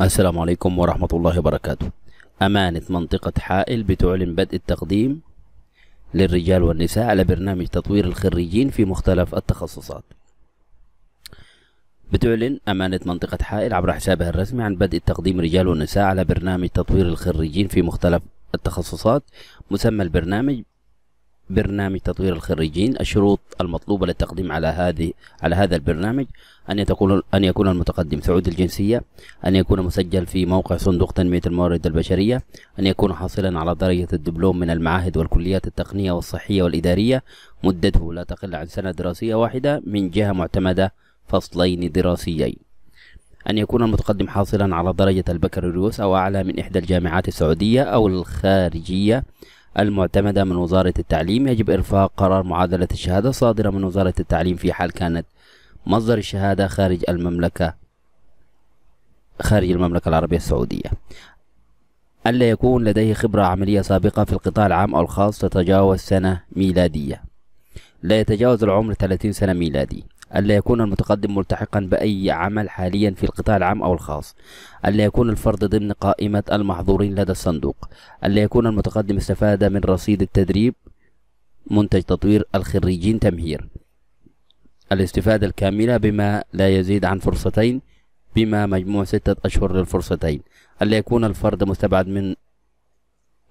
السلام عليكم ورحمة الله وبركاته أمانة منطقة حائل بتعلن بدء التقديم للرجال والنساء على برنامج تطوير الخريجين في مختلف التخصصات بتعلن أمانة منطقة حائل عبر حسابها الرسمي عن بدء تقديم رجال ونساء على برنامج تطوير الخريجين في مختلف التخصصات مسمى البرنامج برنامج تطوير الخريجين الشروط المطلوبة للتقديم على هذه على هذا البرنامج أن يكون أن يكون المتقدم سعودي الجنسية أن يكون مسجل في موقع صندوق تنمية الموارد البشرية أن يكون حاصلا على درجة الدبلوم من المعاهد والكليات التقنية والصحية والإدارية مدته لا تقل عن سنة دراسية واحدة من جهة معتمدة فصلين دراسيين أن يكون المتقدم حاصلا على درجة البكالوريوس أو أعلى من إحدى الجامعات السعودية أو الخارجية المعتمدة من وزارة التعليم يجب إرفاق قرار معادلة الشهادة صادرة من وزارة التعليم في حال كانت مصدر الشهادة خارج المملكة خارج المملكة العربية السعودية ألا يكون لديه خبرة عملية سابقة في القطاع العام أو الخاص تتجاوز سنة ميلادية لا يتجاوز العمر 30 سنة ميلادي ألا يكون المتقدم ملتحقا بأي عمل حاليا في القطاع العام أو الخاص ألا يكون الفرد ضمن قائمة المحظورين لدى الصندوق ألا يكون المتقدم استفاد من رصيد التدريب منتج تطوير الخريجين تمهير الاستفادة الكاملة بما لا يزيد عن فرصتين بما مجموع ستة أشهر للفرصتين ألا يكون الفرد مستبعد من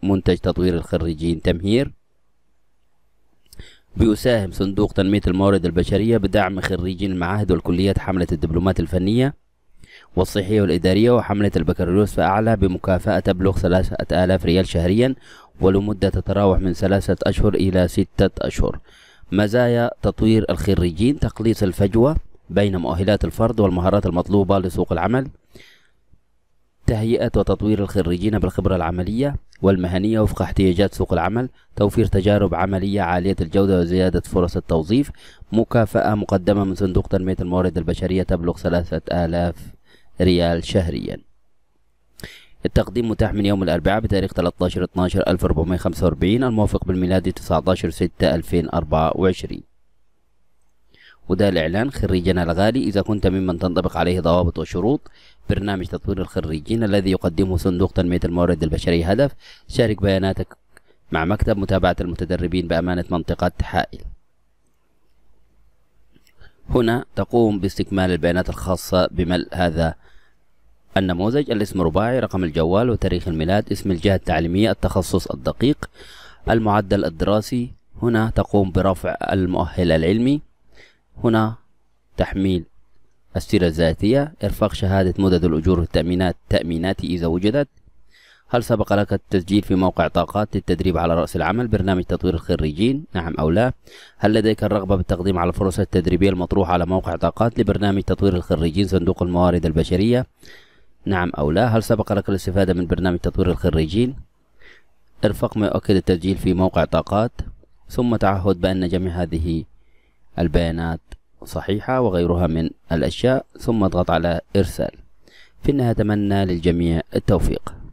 منتج تطوير الخريجين تمهير بيساهم صندوق تنمية الموارد البشرية بدعم خريجين المعاهد والكليات حملة الدبلومات الفنية والصحية والإدارية وحملة البكالوريوس فأعلى بمكافأة تبلغ ثلاثة آلاف ريال شهريا ولمدة تتراوح من ثلاثة أشهر إلى ستة أشهر مزايا تطوير الخريجين تقليص الفجوة بين مؤهلات الفرد والمهارات المطلوبة لسوق العمل تهيئة وتطوير الخريجين بالخبرة العملية والمهنية وفق احتياجات سوق العمل توفير تجارب عملية عالية الجودة وزيادة فرص التوظيف مكافأة مقدمة من صندوق تنمية الموارد البشرية تبلغ 3000 ريال شهريا التقديم متاح من يوم الأربعاء بتاريخ 13 12 1445 الموافق بالميلادي 19 6 2024 وده الإعلان خريجنا الغالي إذا كنت ممن تنطبق عليه ضوابط وشروط برنامج تطوير الخريجين الذي يقدمه صندوق تنمية الموارد البشرية هدف شارك بياناتك مع مكتب متابعة المتدربين بأمانة منطقة حائل هنا تقوم باستكمال البيانات الخاصة بملء هذا النموذج الاسم رباعي رقم الجوال وتاريخ الميلاد اسم الجهة التعليمية التخصص الدقيق المعدل الدراسي هنا تقوم برفع المؤهل العلمي هنا تحميل السيرة الذاتية إرفاق شهادة مدد الأجور والتأمينات تأمينات إذا وجدت هل سبق لك التسجيل في موقع طاقات للتدريب على رأس العمل برنامج تطوير الخريجين نعم أو لا هل لديك الرغبة بالتقديم على الفرص التدريبية المطروحة على موقع طاقات لبرنامج تطوير الخريجين صندوق الموارد البشرية نعم أو لا هل سبق لك الاستفادة من برنامج تطوير الخريجين إرفاق ما يؤكد التسجيل في موقع طاقات ثم تعهد بأن جميع هذه البيانات صحيحة وغيرها من الأشياء ثم اضغط على إرسال في النهاية أتمنى للجميع التوفيق